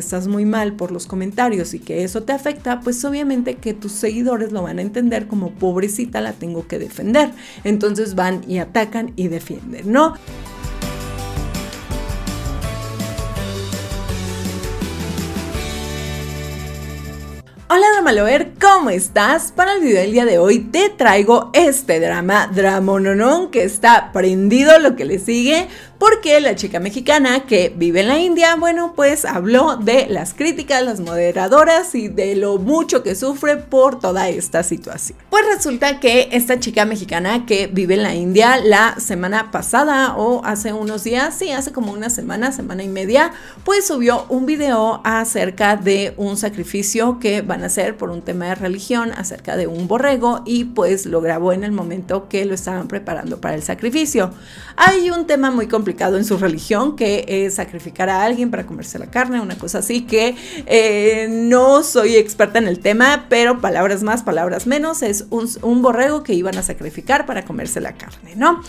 estás muy mal por los comentarios y que eso te afecta, pues obviamente que tus seguidores lo van a entender como pobrecita la tengo que defender. Entonces van y atacan y defienden, ¿no? Maloer, ¿cómo estás? Para el video del día de hoy te traigo este drama, Dramononon, que está prendido lo que le sigue, porque la chica mexicana que vive en la India, bueno, pues habló de las críticas, las moderadoras y de lo mucho que sufre por toda esta situación. Pues resulta que esta chica mexicana que vive en la India la semana pasada o hace unos días, sí, hace como una semana, semana y media, pues subió un video acerca de un sacrificio que van a hacer por un tema de religión acerca de un borrego y pues lo grabó en el momento que lo estaban preparando para el sacrificio. Hay un tema muy complicado en su religión que es sacrificar a alguien para comerse la carne, una cosa así que eh, no soy experta en el tema, pero palabras más, palabras menos, es un, un borrego que iban a sacrificar para comerse la carne, ¿no?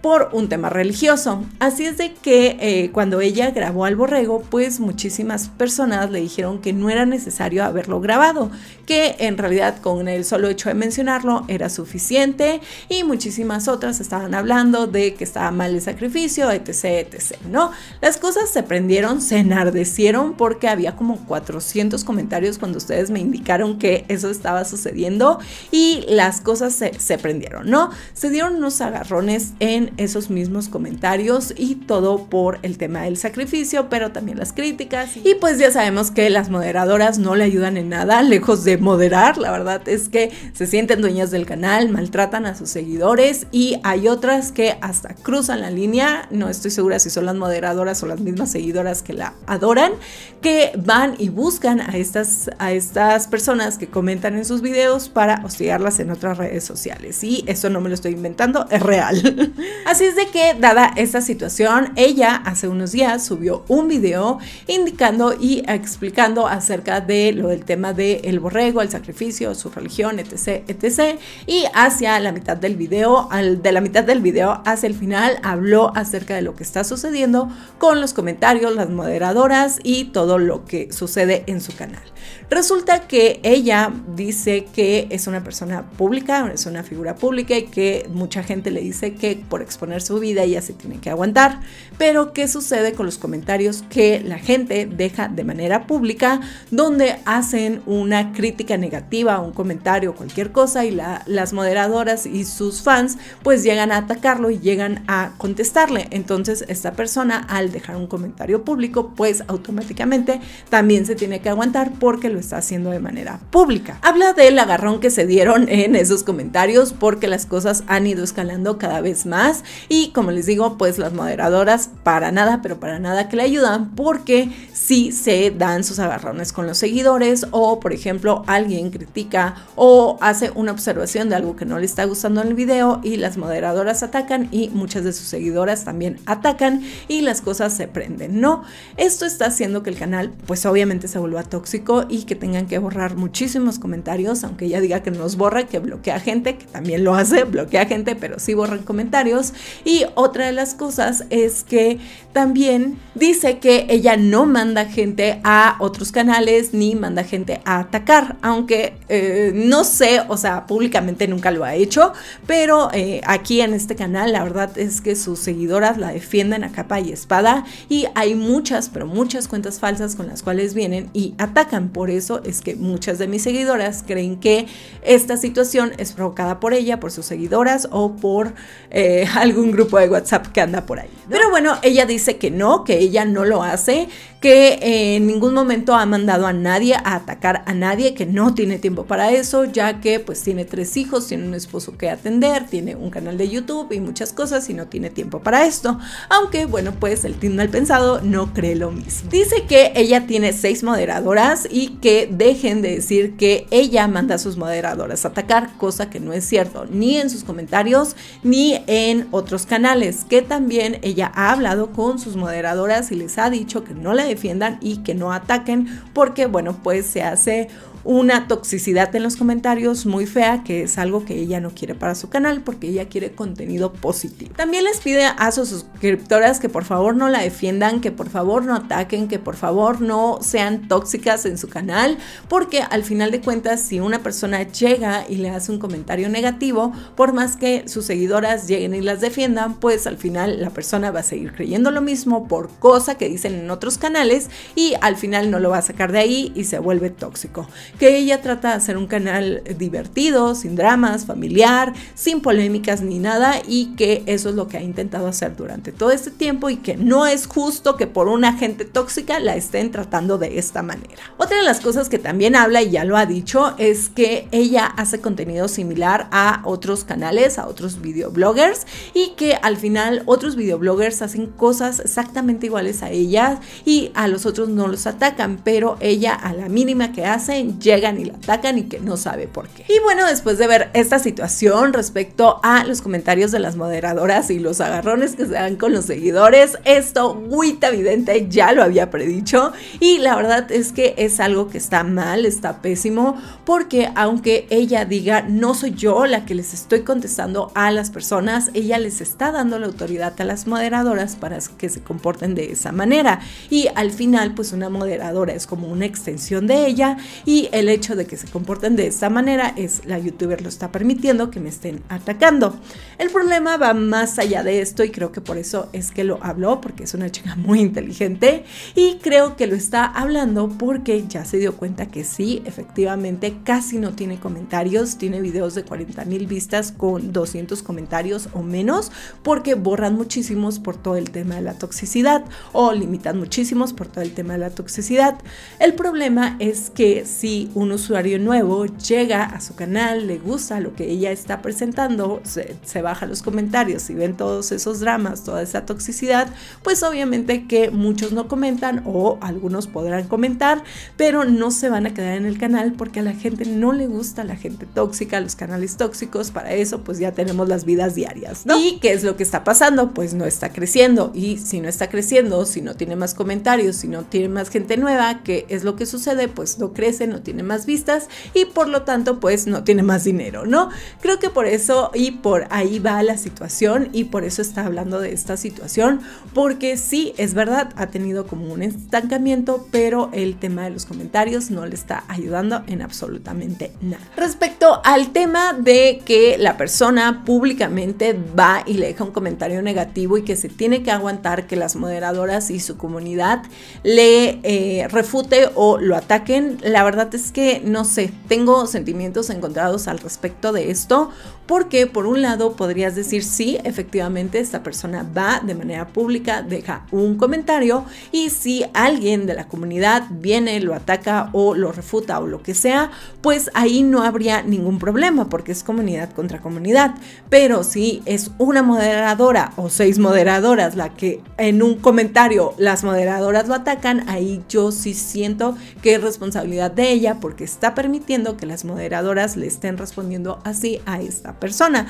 por un tema religioso. Así es de que eh, cuando ella grabó al borrego, pues muchísimas personas le dijeron que no era necesario haberlo grabado, que en realidad con el solo hecho de mencionarlo era suficiente y muchísimas otras estaban hablando de que estaba mal el sacrificio, etc, etc, ¿no? Las cosas se prendieron, se enardecieron porque había como 400 comentarios cuando ustedes me indicaron que eso estaba sucediendo y las cosas se prendieron, ¿no? Se dieron unos agarrones en esos mismos comentarios y todo por el tema del sacrificio, pero también las críticas. Y pues ya sabemos que las moderadoras no le ayudan en nada, lejos de moderar, la verdad es que se sienten dueñas del canal, maltratan a sus seguidores y hay otras que hasta cruzan la línea, no estoy segura si son las moderadoras o las mismas seguidoras que la adoran, que van y buscan a estas, a estas personas que comentan en sus videos para hostigarlas en otras redes sociales. Y eso no me lo estoy inventando, es real. Así es de que, dada esta situación, ella hace unos días subió un video indicando y explicando acerca de lo del tema del borrego, el sacrificio, su religión, etc, etc. Y hacia la mitad del video, de la mitad del video hacia el final, habló acerca de lo que está sucediendo con los comentarios, las moderadoras y todo lo que sucede en su canal. Resulta que ella dice que es una persona pública, es una figura pública y que mucha gente le dice que, por exponer su vida y ya se tienen que aguantar. Pero, ¿qué sucede con los comentarios que la gente deja de manera pública, donde hacen una crítica negativa, un comentario, cualquier cosa, y las moderadoras y sus fans pues llegan a atacarlo y llegan a contestarle? Entonces, esta persona al dejar un comentario público, pues automáticamente también se tiene que aguantar porque lo está haciendo de manera pública. Habla del agarrón que se dieron en esos comentarios porque las cosas han ido escalando cada vez más y como les digo, pues las moderadoras para nada, pero para nada que le ayudan porque si se dan sus agarrones con los seguidores o por ejemplo alguien critica o hace una observación de algo que no le está gustando en el video y las moderadoras atacan y muchas de sus seguidoras también atacan y las cosas se prenden, ¿no? Esto está haciendo que el canal pues obviamente se vuelva tóxico y que tengan que borrar muchísimos comentarios, aunque ella diga que nos borra, que bloquea gente, que también lo hace, bloquea gente, pero sí borran comentarios y otra de las cosas es que también dice que ella no manda gente a otros canales ni manda gente a atacar, aunque eh, no sé, o sea, públicamente nunca lo ha hecho, pero eh, aquí en este canal la verdad es que sus seguidoras la defienden a capa y espada y hay muchas, pero muchas cuentas falsas con las cuales vienen y atacan. Por eso es que muchas de mis seguidoras creen que esta situación es provocada por ella, por sus seguidoras o por eh, algún grupo de WhatsApp que anda por ahí. Pero bueno, ella dice que no, que ella no lo hace, que eh, en ningún momento ha mandado a nadie a atacar a nadie, que no tiene tiempo para eso, ya que pues tiene tres hijos, tiene un esposo que atender, tiene un canal de YouTube y muchas cosas y no tiene tiempo para esto. Aunque bueno, pues el team mal pensado no cree lo mismo. Dice que ella tiene seis moderadoras y que dejen de decir que ella manda a sus moderadoras a atacar, cosa que no es cierto, ni en sus comentarios ni en otros canales, que también ella ha hablado con sus moderadoras y les ha dicho que no la defiendan y que no ataquen porque bueno pues se hace una toxicidad en los comentarios muy fea, que es algo que ella no quiere para su canal porque ella quiere contenido positivo. También les pide a sus suscriptoras que por favor no la defiendan, que por favor no ataquen, que por favor no sean tóxicas en su canal, porque al final de cuentas si una persona llega y le hace un comentario negativo, por más que sus seguidoras lleguen y las defiendan, pues al final la persona va a seguir creyendo lo mismo por cosa que dicen en otros canales y al final no lo va a sacar de ahí y se vuelve tóxico que ella trata de hacer un canal divertido, sin dramas, familiar, sin polémicas ni nada y que eso es lo que ha intentado hacer durante todo este tiempo y que no es justo que por una gente tóxica la estén tratando de esta manera. Otra de las cosas que también habla y ya lo ha dicho es que ella hace contenido similar a otros canales, a otros videobloggers y que al final otros videobloggers hacen cosas exactamente iguales a ella y a los otros no los atacan, pero ella a la mínima que hacen llegan y la atacan y que no sabe por qué. Y bueno, después de ver esta situación respecto a los comentarios de las moderadoras y los agarrones que se dan con los seguidores, esto muy evidente, ya lo había predicho y la verdad es que es algo que está mal, está pésimo, porque aunque ella diga no soy yo la que les estoy contestando a las personas, ella les está dando la autoridad a las moderadoras para que se comporten de esa manera. Y al final, pues una moderadora es como una extensión de ella y el hecho de que se comporten de esta manera es la youtuber lo está permitiendo que me estén atacando. El problema va más allá de esto y creo que por eso es que lo habló, porque es una chica muy inteligente y creo que lo está hablando porque ya se dio cuenta que sí, efectivamente casi no tiene comentarios, tiene videos de 40 mil vistas con 200 comentarios o menos porque borran muchísimos por todo el tema de la toxicidad o limitan muchísimos por todo el tema de la toxicidad. El problema es que si un usuario nuevo llega a su canal, le gusta lo que ella está presentando, se, baja los comentarios y ven todos esos dramas, toda esa toxicidad, pues obviamente que muchos no comentan o algunos podrán comentar, pero no se van a quedar en el canal porque a la gente no le gusta la gente tóxica, los canales tóxicos, para eso pues ya tenemos las vidas diarias, ¿Y qué es lo que está pasando? Pues no está creciendo y si no está creciendo, si no tiene más comentarios, si no tiene más gente nueva, ¿qué es lo que sucede? Pues no crece, no tiene tiene más vistas y por lo tanto pues no tiene más dinero, ¿no? Creo que por eso y por ahí va la situación y por eso está hablando de esta situación, porque sí, es verdad, ha tenido como un estancamiento, pero el tema de los comentarios no le está ayudando en absolutamente nada. Respecto al tema de que la persona públicamente va y le deja un comentario negativo y que se tiene que aguantar que las moderadoras y su comunidad le eh, refute o lo ataquen, la verdad es que no sé, tengo sentimientos encontrados al respecto de esto porque por un lado podrías decir si efectivamente esta persona va de manera pública, deja un comentario y si alguien de la comunidad viene, lo ataca o lo refuta o lo que sea, pues ahí no habría ningún problema porque es comunidad contra comunidad. Pero si es una moderadora o seis moderadoras la que en un comentario las moderadoras lo atacan, ahí yo sí siento que es responsabilidad de ella porque está permitiendo que las moderadoras le estén respondiendo así a esta persona,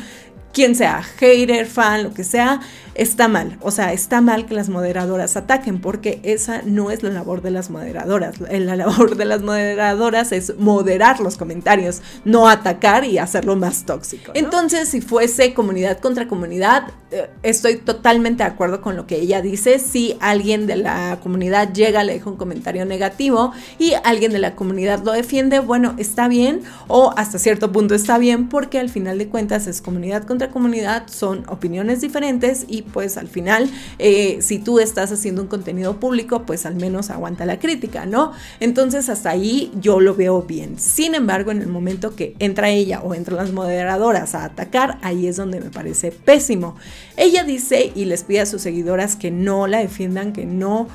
quien sea hater, fan, lo que sea, está mal. O sea, está mal que las moderadoras ataquen porque esa no es la labor de las moderadoras. La labor de las moderadoras es moderar los comentarios, no atacar y hacerlo más tóxico. Entonces, si fuese comunidad contra comunidad, eh, estoy totalmente de acuerdo con lo que ella dice. Si alguien de la comunidad llega, le deja un comentario negativo y alguien de la comunidad lo defiende, bueno, está bien o hasta cierto punto está bien porque al final de cuentas es comunidad contra comunidad, son opiniones diferentes y pues al final, eh, si tú estás haciendo un contenido público, pues al menos aguanta la crítica, ¿no? Entonces hasta ahí yo lo veo bien. Sin embargo, en el momento que entra ella o entran las moderadoras a atacar, ahí es donde me parece pésimo. Ella dice y les pide a sus seguidoras que no la defiendan, que no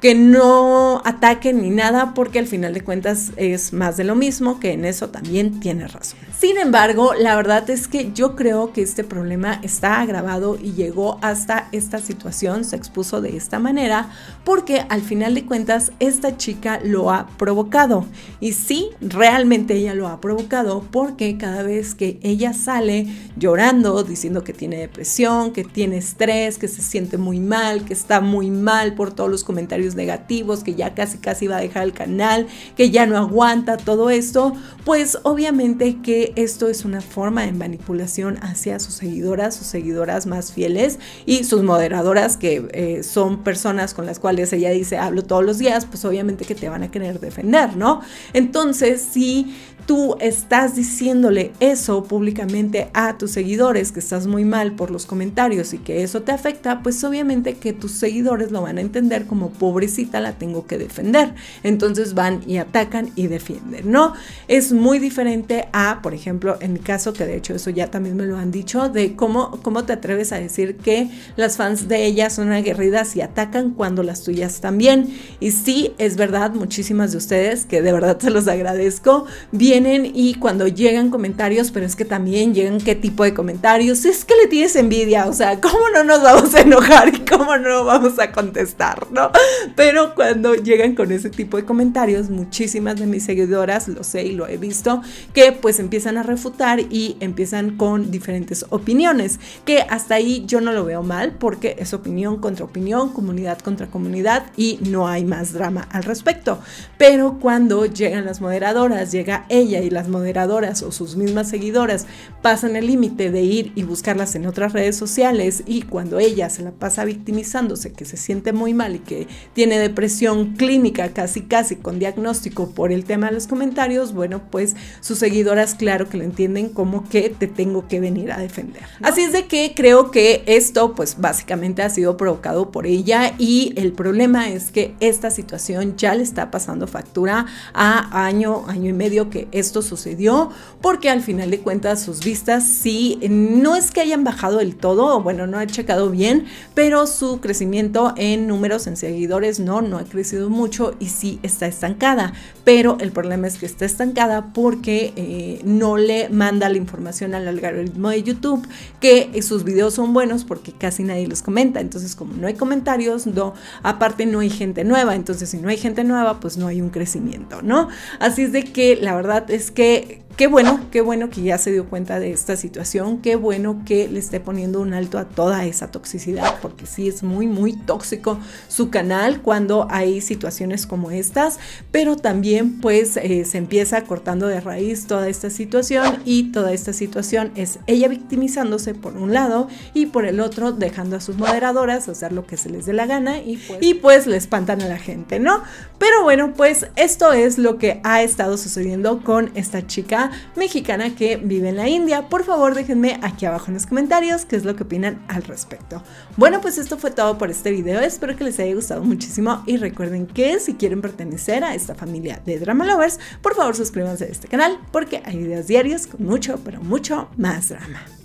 que no ataquen ni nada, porque al final de cuentas es más de lo mismo, que en eso también tiene razón. Sin embargo, la verdad es que yo creo que este problema está agravado y llegó hasta esta situación, se expuso de esta manera, porque al final de cuentas esta chica lo ha provocado. Y sí, realmente ella lo ha provocado porque cada vez que ella sale llorando, diciendo que tiene depresión, que tiene estrés, que se siente muy mal, que está muy mal por todos los comentarios negativos, que ya casi casi va a dejar el canal, que ya no aguanta todo esto, pues obviamente que esto es una forma de manipulación hacia sus seguidoras, sus seguidoras más fieles y sus moderadoras que eh, son personas con las cuales ella dice hablo todos los días, pues obviamente que te van a querer defender, ¿no? Entonces, si tú estás diciéndole eso públicamente a tus seguidores, que estás muy mal por los comentarios y que eso te afecta, pues obviamente que tus seguidores lo van a entender como pobre la tengo que defender. Entonces van y atacan y defienden, ¿no? Es muy diferente a, por ejemplo, en mi caso, que de hecho eso ya también me lo han dicho, de cómo, cómo te atreves a decir que las fans de ella son aguerridas y atacan cuando las tuyas también. Y sí, es verdad, muchísimas de ustedes, que de verdad se los agradezco, vienen y cuando llegan comentarios, pero es que también llegan qué tipo de comentarios, es que le tienes envidia, o sea, ¿cómo no nos vamos a enojar y cómo no vamos a contestar, no? Pero cuando llegan con ese tipo de comentarios, muchísimas de mis seguidoras, lo sé y lo he visto, que pues empiezan a refutar y empiezan con diferentes opiniones, que hasta ahí yo no lo veo mal porque es opinión contra opinión, comunidad contra comunidad y no hay más drama al respecto. Pero cuando llegan las moderadoras, llega ella y las moderadoras o sus mismas seguidoras pasan el límite de ir y buscarlas en otras redes sociales y cuando ella se la pasa victimizándose, que se siente muy mal y que tiene depresión clínica casi casi con diagnóstico por el tema de los comentarios, bueno, pues sus seguidoras claro que lo entienden como que te tengo que venir a defender. Así es de que creo que esto pues básicamente ha sido provocado por ella y el problema es que esta situación ya le está pasando factura a año, año y medio que esto sucedió, porque al final de cuentas sus vistas sí, no es que hayan bajado del todo, bueno, no he checado bien, pero su crecimiento en números, en seguidores, no, no ha crecido mucho y sí está estancada, pero el problema es que está estancada porque eh, no le manda la información al algoritmo de YouTube que sus videos son buenos porque casi nadie los comenta, entonces como no hay comentarios, no, aparte no hay gente nueva, entonces si no hay gente nueva, pues no hay un crecimiento, ¿no? Así es de que la verdad es que qué bueno, qué bueno que ya se dio cuenta de esta situación, qué bueno que le esté poniendo un alto a toda esa toxicidad, porque sí es muy, muy tóxico su canal cuando hay situaciones como estas, pero también pues eh, se empieza cortando de raíz toda esta situación y toda esta situación es ella victimizándose por un lado y por el otro dejando a sus moderadoras hacer lo que se les dé la gana y pues, pues le espantan a la gente, ¿no? Pero bueno, pues esto es lo que ha estado sucediendo con esta chica mexicana que vive en la India. Por favor, déjenme aquí abajo en los comentarios qué es lo que opinan al respecto. Bueno, pues esto fue todo por este video. Espero que les haya gustado muchísimo y recuerden que si quieren pertenecer a esta familia de Drama Lovers, por favor suscríbanse a este canal porque hay videos diarios con mucho, pero mucho más drama.